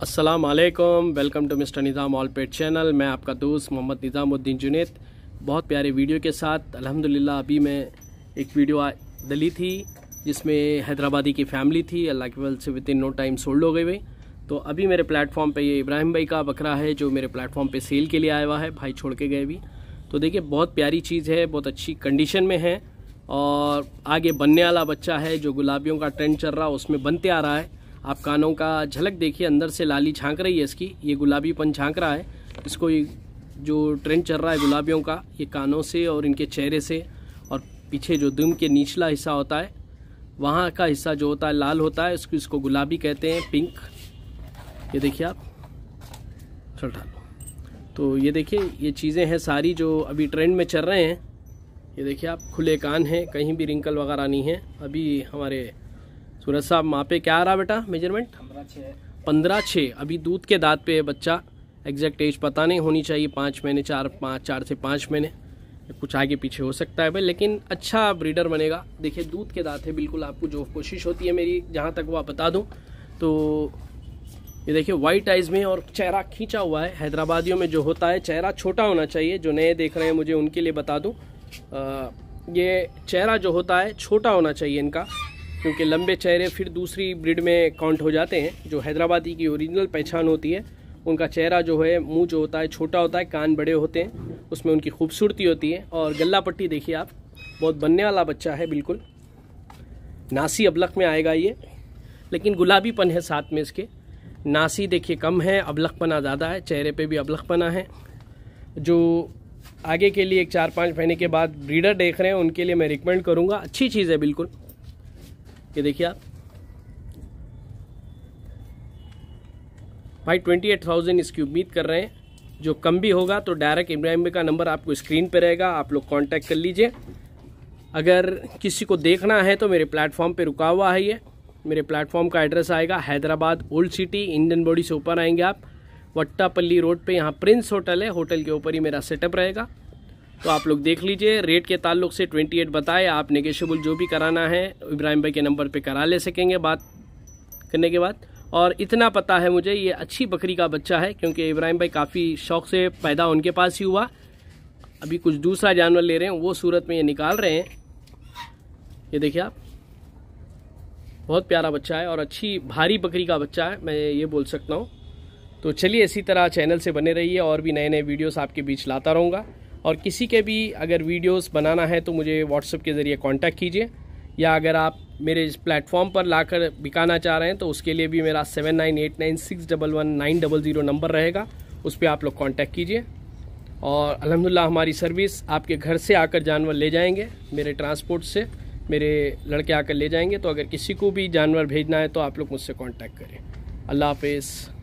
वालेकुम welcome to mister Nizam all pet channel मैं आपका दोस्त मोहम्मद निज़ामुद्दीन जुनेद बहुत प्यारे वीडियो के साथ अल्हम्दुलिल्लाह अभी मैं एक वीडियो डली थी जिसमें हैदराबादी की फैमिली थी अल्लाह के वल से within no time sold हो गए हुए तो अभी मेरे प्लेटफॉर्म पे ये इब्राहिम भाई का बकरा है जो मेरे प्लेटफॉर्म पर सेल के लिए आया हुआ है भाई छोड़ के गए भी तो देखिए बहुत प्यारी चीज़ है बहुत अच्छी कंडीशन में है और आगे बनने वाला बच्चा है जो गुलाबियों का ट्रेंड चल रहा है उसमें बनते आ रहा है आप कानों का झलक देखिए अंदर से लाली झांक रही है इसकी ये गुलाबीपन झांक रहा है इसको ये जो ट्रेंड चल रहा है गुलाबियों का ये कानों से और इनके चेहरे से और पीछे जो दुम के निचला हिस्सा होता है वहाँ का हिस्सा जो होता है लाल होता है इसको इसको गुलाबी कहते हैं पिंक ये देखिए आप चल तो ये देखिए ये चीज़ें हैं सारी जो अभी ट्रेंड में चल रहे हैं ये देखिए आप खुले कान हैं कहीं भी रिंकल वगैरह नहीं है अभी हमारे सूरज साहब माँ पे क्या आ रहा बेटा मेजरमेंट पंद्रह छः अभी दूध के दांत पे है बच्चा एग्जैक्ट एज पता नहीं होनी चाहिए पाँच महीने चार पाँच चार से पाँच महीने कुछ आगे पीछे हो सकता है भाई लेकिन अच्छा ब्रीडर बनेगा देखिए दूध के दांत है बिल्कुल आपको जो कोशिश होती है मेरी जहाँ तक वो आप बता दूँ तो ये देखिए वाइट आइज में और चेहरा खींचा हुआ है हैदराबादियों में जो होता है चेहरा छोटा होना चाहिए जो नए देख रहे हैं मुझे उनके लिए बता दूँ ये चेहरा जो होता है छोटा होना चाहिए इनका क्योंकि लंबे चेहरे फिर दूसरी ब्रिड में काउंट हो जाते हैं जो हैदराबादी की ओरिजिनल पहचान होती है उनका चेहरा जो है मुंह जो होता है छोटा होता है कान बड़े होते हैं उसमें उनकी खूबसूरती होती है और गला पट्टी देखिए आप बहुत बनने वाला बच्चा है बिल्कुल नासी अबलक में आएगा ये लेकिन गुलाबीपन है साथ में इसके नासी देखिए कम है पना ज़्यादा है चेहरे पे भी पना है जो आगे के लिए एक चार पाँच महीने के बाद ब्रीडर देख रहे हैं उनके लिए मैं रिकमेंड करूँगा अच्छी चीज़ है बिल्कुल ये देखिए आप भाई ट्वेंटी एट थाउजेंड इसकी उम्मीद कर रहे हैं जो कम भी होगा तो डायरेक्ट इब्राहिम का नंबर आपको स्क्रीन पर रहेगा आप लोग कांटेक्ट कर लीजिए अगर किसी को देखना है तो मेरे प्लेटफॉर्म पे रुका हुआ है ये मेरे प्लेटफॉर्म का एड्रेस आएगा Hyderabad old city Indian body से ऊपर आएंगे आप वट्टापल्ली रोड पे यहाँ प्रिंस होटल है होटल के ऊपर ही मेरा सेटअप रहेगा तो आप लोग देख लीजिए रेट के ताल्लुक से 28 बताए आप नेगेशिबल जो भी कराना है इब्राहिम भाई के नंबर पे करा ले सकेंगे बात करने के बाद और इतना पता है मुझे ये अच्छी बकरी का बच्चा है क्योंकि इब्राहिम भाई काफ़ी शौक से पैदा उनके पास ही हुआ अभी कुछ दूसरा जानवर ले रहे हैं वो सूरत में ये निकाल रहे हैं ये देखिए आप बहुत प्यारा बच्चा है और अच्छी भारी बकरी का बच्चा है मैं ये बोल सकता हूँ तो चलिए इसी तरह चैनल से बने रहिए और भी नए नए वीडियोस आपके बीच लाता रहूँगा और किसी के भी अगर वीडियोस बनाना है तो मुझे व्हाट्सअप के ज़रिए कांटेक्ट कीजिए या अगर आप मेरे इस प्लेटफॉर्म पर लाकर बिकाना चाह रहे हैं तो उसके लिए भी मेरा seven nine eight nine six double one nine double zero number रहेगा उस पर आप लोग कांटेक्ट कीजिए और अलहमदिल्ला हमारी सर्विस आपके घर से आकर जानवर ले जाएंगे मेरे ट्रांसपोर्ट से मेरे लड़के आकर ले जाएंगे तो अगर किसी को भी जानवर भेजना है तो आप लोग मुझसे कॉन्टैक्ट करें अल्लाह हाफिज़